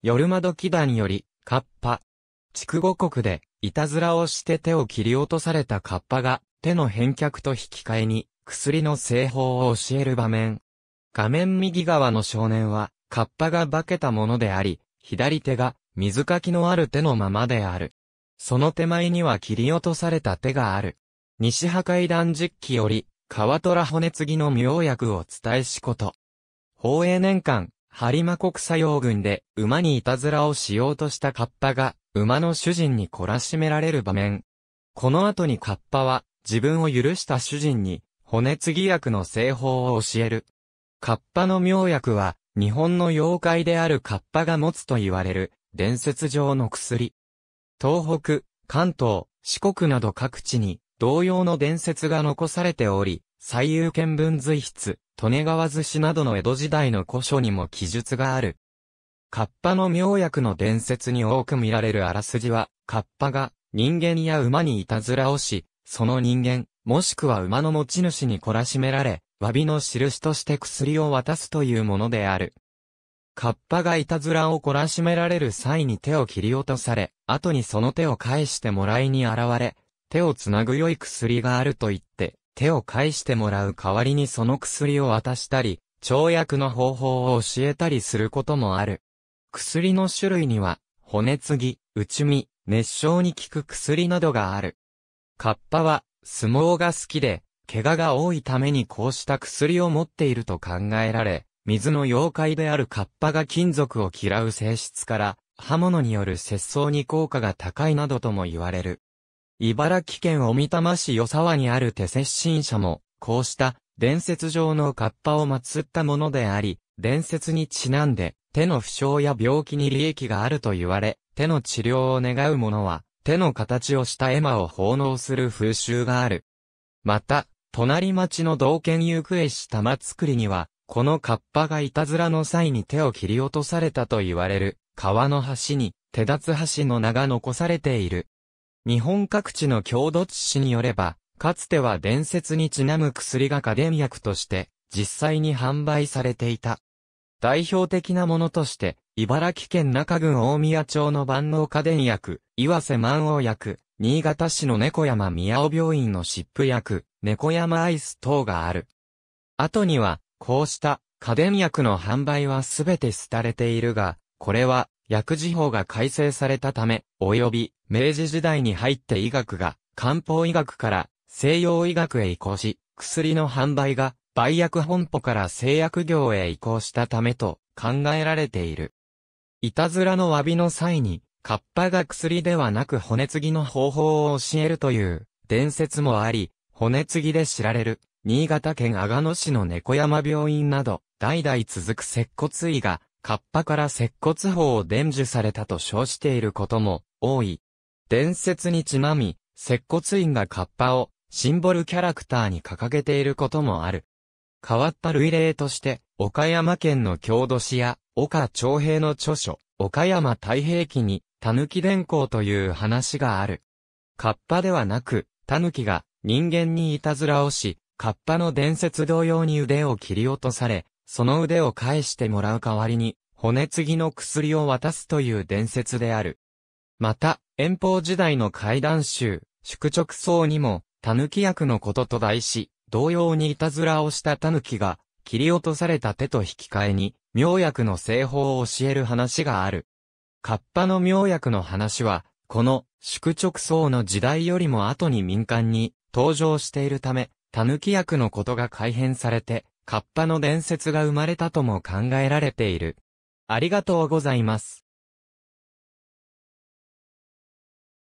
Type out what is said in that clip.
夜窓祈団より、カッパ。筑後国で、いたずらをして手を切り落とされたカッパが、手の返却と引き換えに、薬の製法を教える場面。画面右側の少年は、カッパが化けたものであり、左手が、水かきのある手のままである。その手前には切り落とされた手がある。西破壊断実機より、川虎骨継ぎの妙薬を伝えしこと。宝永年間、播磨国作用軍で馬にいたずらをしようとしたカッパが馬の主人に懲らしめられる場面。この後にカッパは自分を許した主人に骨継ぎ薬の製法を教える。カッパの妙薬は日本の妖怪であるカッパが持つと言われる伝説上の薬。東北、関東、四国など各地に同様の伝説が残されており、最有見分随筆、利根川寿司などの江戸時代の古書にも記述がある。カッパの妙薬の伝説に多く見られるあらすじは、カッパが人間や馬にいたずらをし、その人間、もしくは馬の持ち主に懲らしめられ、詫びの印として薬を渡すというものである。カッパがいたずらを懲らしめられる際に手を切り落とされ、後にその手を返してもらいに現れ、手をつなぐ良い薬があると言って、手を介してもらう代わりにその薬を渡したり、跳薬の方法を教えたりすることもある。薬の種類には、骨継ぎ、内身、熱傷に効く薬などがある。カッパは、相撲が好きで、怪我が多いためにこうした薬を持っていると考えられ、水の妖怪であるカッパが金属を嫌う性質から、刃物による節操に効果が高いなどとも言われる。茨城県小美玉市与沢にある手接神社も、こうした伝説上の河童を祀ったものであり、伝説にちなんで、手の負傷や病気に利益があると言われ、手の治療を願う者は、手の形をした絵馬を奉納する風習がある。また、隣町の道県行方市玉造りには、この河童がいたずらの際に手を切り落とされたと言われる、川の橋に、手立橋の名が残されている。日本各地の郷土知史によれば、かつては伝説にちなむ薬が家電薬として、実際に販売されていた。代表的なものとして、茨城県中郡大宮町の万能家電薬、岩瀬万王薬、新潟市の猫山宮尾病院の湿布薬、猫山アイス等がある。後には、こうした家電薬の販売はすべて廃れているが、これは薬事法が改正されたため、及び明治時代に入って医学が漢方医学から西洋医学へ移行し、薬の販売が売薬本舗から製薬業へ移行したためと考えられている。いたずらの詫びの際に、カッパが薬ではなく骨継ぎの方法を教えるという伝説もあり、骨継ぎで知られる、新潟県阿賀野市の猫山病院など、代々続く接骨医が、カッパから接骨法を伝授されたと称していることも多い。伝説にちなみ、接骨院がカッパをシンボルキャラクターに掲げていることもある。変わった類例として、岡山県の郷土史や、岡長平の著書、岡山太平記に、狸伝行という話がある。カッパではなく、狸が人間にいたずらをし、カッパの伝説同様に腕を切り落とされ、その腕を返してもらう代わりに、骨継ぎの薬を渡すという伝説である。また、遠方時代の怪談集、宿直僧にも、狸役のことと題し、同様にいたずらをした狸が、切り落とされた手と引き換えに、妙薬の製法を教える話がある。カッパの妙薬の話は、この、宿直僧の時代よりも後に民間に登場しているため、狸役のことが改変されて、カッパの伝説が生まれたとも考えられている。ありがとうございます。